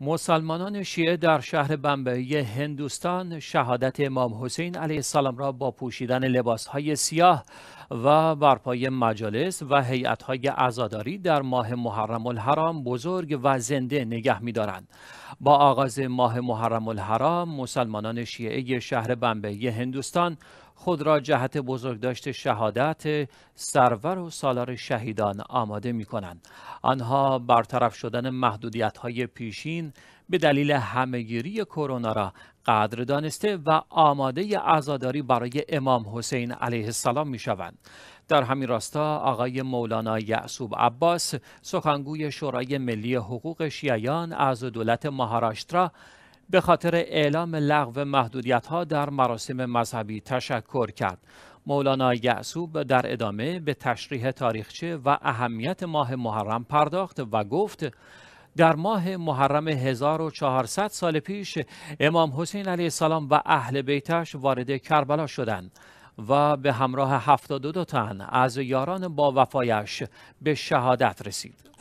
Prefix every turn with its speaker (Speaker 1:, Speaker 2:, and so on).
Speaker 1: مسلمانان شیعه در شهر بمبئی هندوستان شهادت امام حسین علیه السلام را با پوشیدن های سیاه و برپای مجالس و هیئت‌های عزاداری در ماه محرم الحرام بزرگ و زنده نگه می‌دارند. با آغاز ماه محرم الحرام مسلمانان شیعه شهر بمبئی هندوستان خود را جهت بزرگداشت شهادت سرور و سالار شهیدان آماده می کنند. آنها برطرف شدن محدودیت های پیشین به دلیل همهگیری کرونا را قدر دانسته و آماده عزاداری برای امام حسین علیه السلام می شوند. در همین راستا آقای مولانا یعصوب عباس سخنگوی شورای ملی حقوق شیعیان از دولت مهاراشترا به خاطر اعلام لغو محدودیت ها در مراسم مذهبی تشکر کرد. مولانا یعصوب در ادامه به تشریح تاریخچه و اهمیت ماه محرم پرداخت و گفت در ماه محرم 1400 سال پیش امام حسین علیه السلام و اهل بیتش وارد کربلا شدند و به همراه 72 تن از یاران با وفایش به شهادت رسید.